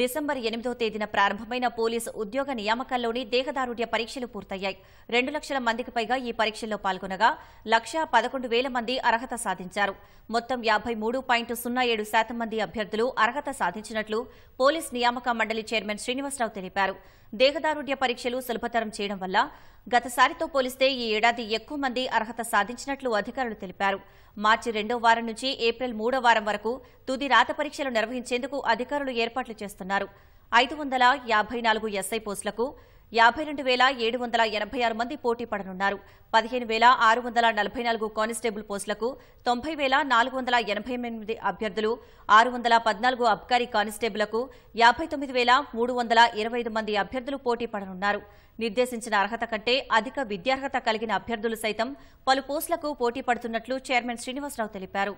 December ఎనిమిదో తేదీన ప్రారంభమైన పోలీసు ఉద్యోగ నియామకాల్లోని దేహదారుఢ్య పరీక్షలు పూర్తయ్యాయి రెండు లక్షల మందికి పైగా ఈ పరీక్షల్లో పాల్గొనగా లక్షా పదకొండు వేల మంది అర్హత సాధించారు మొత్తం యాబై మూడు పాయింట్ సున్నా ఏడు శాతం మంది అభ్యర్థులు అర్హత సాధించినట్లు పోలీస్ నియామక మండలి చైర్మన్ శ్రీనివాసరావు తెలిపారు దేహదారుడ్య పరీక్షలు సులభతరం చేయడం వల్ల గతసారితో పోలిస్తే ఈ ఏడాది ఎక్కువ మంది అర్హత సాధించినట్లు అధికారులు తెలిపారు మార్చి రెండో వారం నుంచి ఏప్రిల్ మూడో వారం వరకు తుది రాత పరీక్షలు నిర్వహించేందుకు అధికారులు ఏర్పాట్లు చేస్తున్నారు ఐదు వందల యాభై నాలుగు ఎస్ఐ పోస్టులకు యాభై రెండు వేల ఏడు వందల ఎనభై ఆరు మంది పోటీ పడనున్నారు పదిహేను వేల ఆరు వందల నలభై నాలుగు కానిస్టేబుల్ పోస్టులకు తొంభై వేల నాలుగు వందల ఎనభై ఎనిమిది అభ్యర్థులు ఆరు వందల పద్నాలుగు అబ్కారీ కానిస్టేబులకు యాభై తొమ్మిది వేల మూడు వందల ఇరవై ఐదు మంది అభ్యర్థులు పోటీ పడనున్నారు నిర్దేశించిన అర్హత కంటే అధిక విద్యార్హత కలిగిన అభ్యర్థులు సైతం పలు పోస్టులకు పోటీ పడుతున్నట్లు చైర్మన్ శ్రీనివాసరావు తెలిపారు